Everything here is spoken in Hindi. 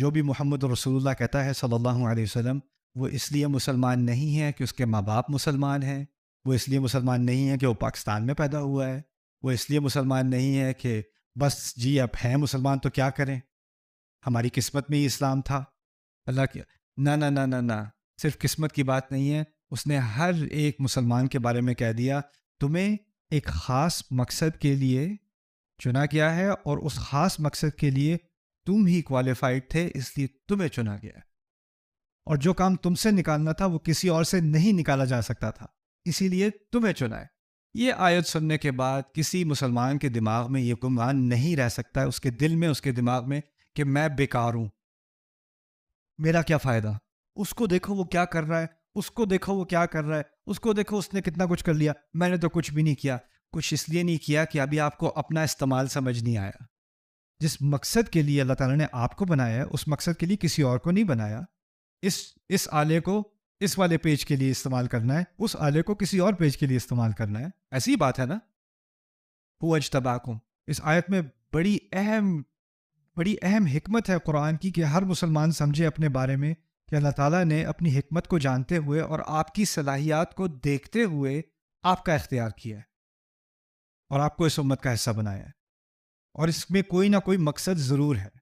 जो भी मोहम्मद रसूलुल्लाह कहता है सल्लल्लाहु अलैहि वसल्लम वो इसलिए मुसलमान नहीं है कि उसके माँ बाप मुसलमान हैं वो इसलिए मुसलमान नहीं है कि वो पाकिस्तान में पैदा हुआ है वो इसलिए मुसलमान नहीं है कि बस जी अब हैं मुसलमान तो क्या करें हमारी किस्मत में ही इस्लाम था अल्लाह के ना ना ना ना ना सिर्फ किस्मत की बात नहीं है उसने हर एक मुसलमान के बारे में कह दिया तुम्हें एक ख़ास मकसद के लिए चुना गया है और उस ख़ास मकसद के लिए तुम ही क्वालिफाइड थे इसलिए तुम्हें चुना गया और जो काम तुमसे निकालना था वो किसी और से नहीं निकाला जा सकता था इसीलिए तुम्हें चुना है ये आयत सुनने के बाद किसी मुसलमान के दिमाग में ये गुमान नहीं रह सकता है उसके दिल में उसके दिमाग में कि मैं बेकार हूं मेरा क्या फायदा उसको देखो वो क्या कर रहा है उसको देखो वो क्या कर रहा है उसको देखो उसने कितना कुछ कर लिया मैंने तो कुछ भी नहीं किया कुछ इसलिए नहीं किया कि अभी आपको अपना इस्तेमाल समझ नहीं आया जिस मकसद के लिए अल्लाह ताला ने आपको बनाया है उस मकसद के लिए किसी और को नहीं बनाया इस इस आले को इस वाले पेज के लिए इस्तेमाल करना है उस आले को किसी और पेज के लिए इस्तेमाल करना है ऐसी ही बात है ना हु अज तबाकुम इस आयत में बड़ी अहम बड़ी अहम हमत है कुरान की कि हर मुसलमान समझे अपने बारे में कि अल्लाह ताला ने अपनी हमत को जानते हुए और आपकी सलाहियात को देखते हुए आपका इख्तियार किया है और आपको इस उम्मत का हिस्सा बनाया है और इसमें कोई ना कोई मकसद ज़रूर है